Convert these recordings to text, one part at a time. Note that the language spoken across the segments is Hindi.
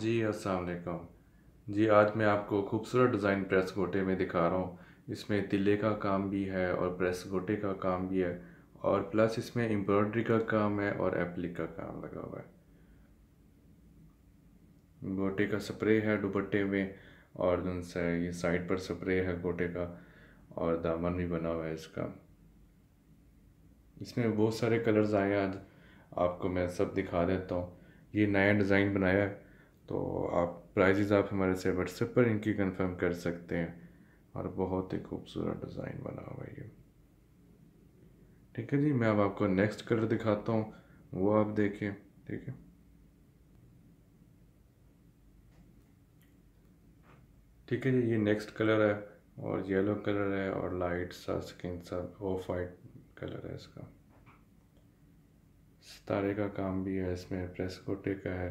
जी अस्सलाम वालेकुम जी आज मैं आपको खूबसूरत डिज़ाइन प्रेस गोटे में दिखा रहा हूँ इसमें तिले का काम भी है और प्रेस गोटे का काम भी है और प्लस इसमें एम्ब्रॉयडरी का काम है और एप्लिक का काम लगा हुआ है गोटे का स्प्रे है दुपट्टे में और जो ये साइड पर स्प्रे है गोटे का और दामन भी बना हुआ है इसका इसमें बहुत सारे कलर्स आए आज आपको मैं सब दिखा देता हूँ ये नया डिज़ाइन बनाया है तो आप प्राइजेज़ आप हमारे से व्हाट्सएप पर इनकी कंफर्म कर सकते हैं और बहुत ही खूबसूरत डिज़ाइन बना हुआ है ये ठीक है जी मैं अब आपको नेक्स्ट कलर दिखाता हूँ वो आप देखें ठीक है ठीक है जी ये नेक्स्ट कलर है और येलो कलर है और लाइट सा स्किन सा ऑफ वाइट कलर है इसका सितारे का काम भी है इसमें प्रेस कोटे का है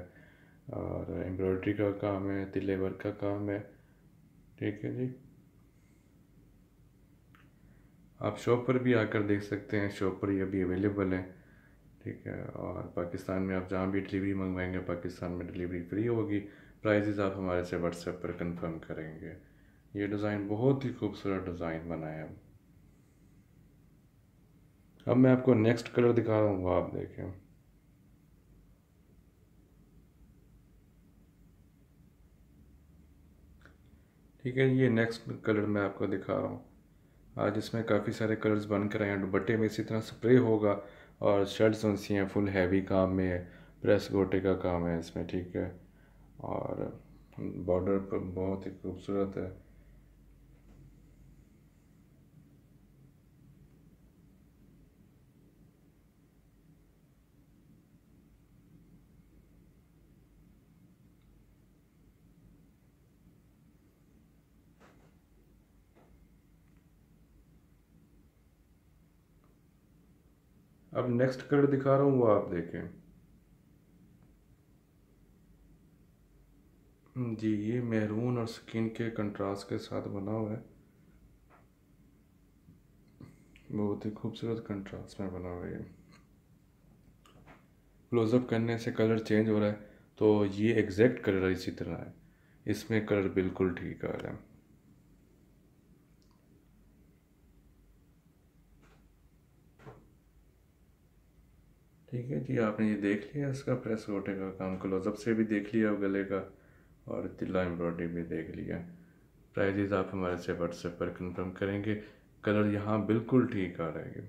और एम्ब्रॉयड्री का काम है तिले वर्क का काम है ठीक है जी आप शॉप पर भी आकर देख सकते हैं शॉप पर ये अभी अवेलेबल है ठीक है और पाकिस्तान में आप जहाँ भी डिलीवरी मंगवाएंगे पाकिस्तान में डिलीवरी फ्री होगी प्राइजेज आप हमारे से व्हाट्सएप पर कंफर्म करेंगे ये डिज़ाइन बहुत ही खूबसूरत डिज़ाइन बनाया अब मैं आपको नेक्स्ट कलर दिखा रहा हूँ वो आप देखें ठीक है ये नेक्स्ट कलर मैं आपको दिखा रहा हूँ आज इसमें काफ़ी सारे कलर्स बन कर आए हैं दुपट्टे में इसी तरह स्प्रे होगा और शर्ट्स उन सी हैं फुल हैवी काम में है प्रेस गोटे का काम है इसमें ठीक है और बॉर्डर पर बहुत ही खूबसूरत है अब नेक्स्ट कलर दिखा रहा हूँ वो आप देखें हम्म, जी ये मेहरून और स्किन के कंट्रास्ट के साथ बना हुआ है बहुत ही खूबसूरत कंट्रास्ट में बना हुआ है क्लोजअप करने से कलर चेंज हो रहा है तो ये एग्जैक्ट कलर इसी तरह है इसमें कलर बिल्कुल ठीक आ रहा है ठीक है जी आपने ये देख लिया इसका प्रेस गोटे का काम क्लोजअप से भी देख लिया गले का और तिल्ला एम्ब्रॉयडरी भी देख लिया प्राइजेज आप हमारे से व्हाट्सएप पर कंफर्म करेंगे कलर यहाँ बिल्कुल ठीक आ रहेगी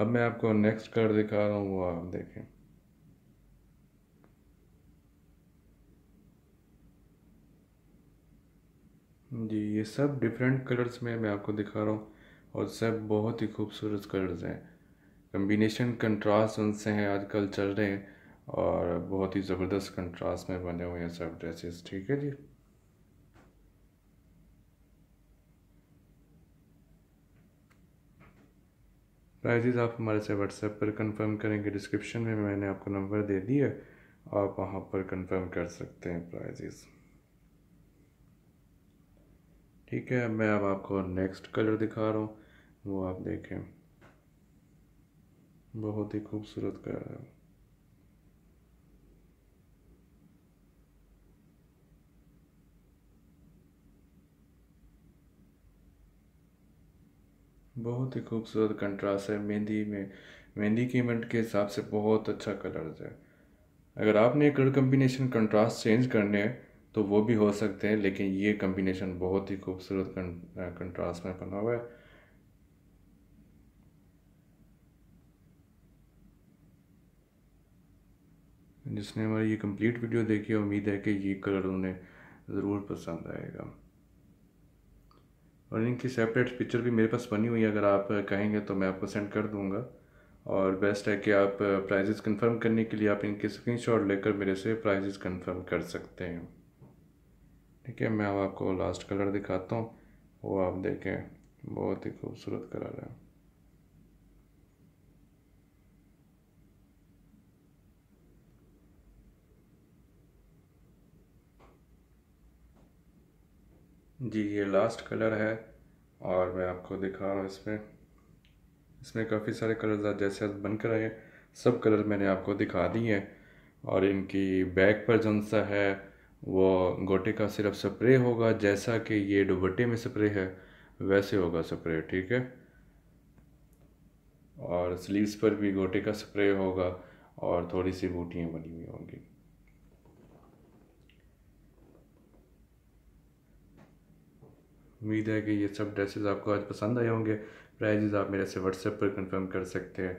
अब मैं आपको नेक्स्ट कलर दिखा रहा हूँ वो आप देखें जी ये सब डिफरेंट कलर्स में मैं आपको दिखा रहा हूँ और सब बहुत ही खूबसूरत कलर्स हैं कम्बिनेशन कंट्रास्ट उनसे हैं आजकल चल रहे हैं और बहुत ही ज़बरदस्त कंट्रास्ट में बने हुए हैं सब ड्रेसेस ठीक है जी प्राइजेज आप हमारे से व्हाट्सएप पर कंफर्म करेंगे डिस्क्रिप्शन में मैंने आपको नंबर दे दिया आप वहाँ पर कंफर्म कर सकते हैं प्राइजेज़ ठीक है मैं अब आपको नेक्स्ट कलर दिखा रहा हूँ वो आप देखें बहुत ही खूबसूरत कलर है बहुत ही खूबसूरत कंट्रास्ट है मेहंदी में मेहंदी की इवेंट के हिसाब से बहुत अच्छा कलर है अगर आपने कलर कम्बिनेशन कंट्रास्ट चेंज करने हैं तो वो भी हो सकते हैं लेकिन ये कम्बिनेशन बहुत ही खूबसूरत कंट्रास्ट में बना हुआ है जिसने हमारी ये कंप्लीट वीडियो देखी है उम्मीद है कि ये कलर उन्हें ज़रूर पसंद आएगा और इनकी सेपरेट पिक्चर भी मेरे पास बनी हुई है अगर आप कहेंगे तो मैं आपको सेंड कर दूँगा और बेस्ट है कि आप प्राइजेस कंफर्म करने के लिए आप इनके स्क्रीनशॉट लेकर मेरे से प्राइजेस कंफर्म कर सकते हैं ठीक है मैं अब आपको लास्ट कलर दिखाता हूँ वो आप देखें बहुत ही खूबसूरत कलर है जी ये लास्ट कलर है और मैं आपको दिखा रहा हूँ इसमें इसमें काफ़ी सारे कलर्स जैसे बनकर आए सब कलर मैंने आपको दिखा दिए हैं और इनकी बैक पर जन सा है वो गोटे का सिर्फ स्प्रे होगा जैसा कि ये दुबट्टे में स्प्रे है वैसे होगा स्प्रे ठीक है और स्लीव्स पर भी गोटे का स्प्रे होगा और थोड़ी सी बूटियाँ बनी हुई होंगी उम्मीद है कि ये सब ड्रेसेस आपको आज पसंद आए होंगे प्राइजेज़ आप मेरे से व्हाट्सएप पर कंफर्म कर सकते हैं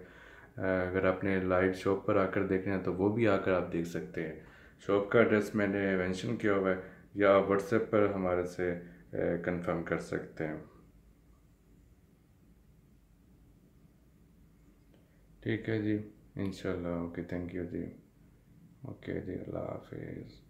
अगर आपने लाइव शॉप पर आकर देखना है तो वो भी आकर आप देख सकते हैं शॉप का एड्रेस मैंने मेंशन किया हुआ है या आप व्हाट्सएप पर हमारे से कंफर्म कर सकते हैं ठीक है जी इंशाल्लाह ओके थैंक यू जी ओके जी अल्लाह हाफिज़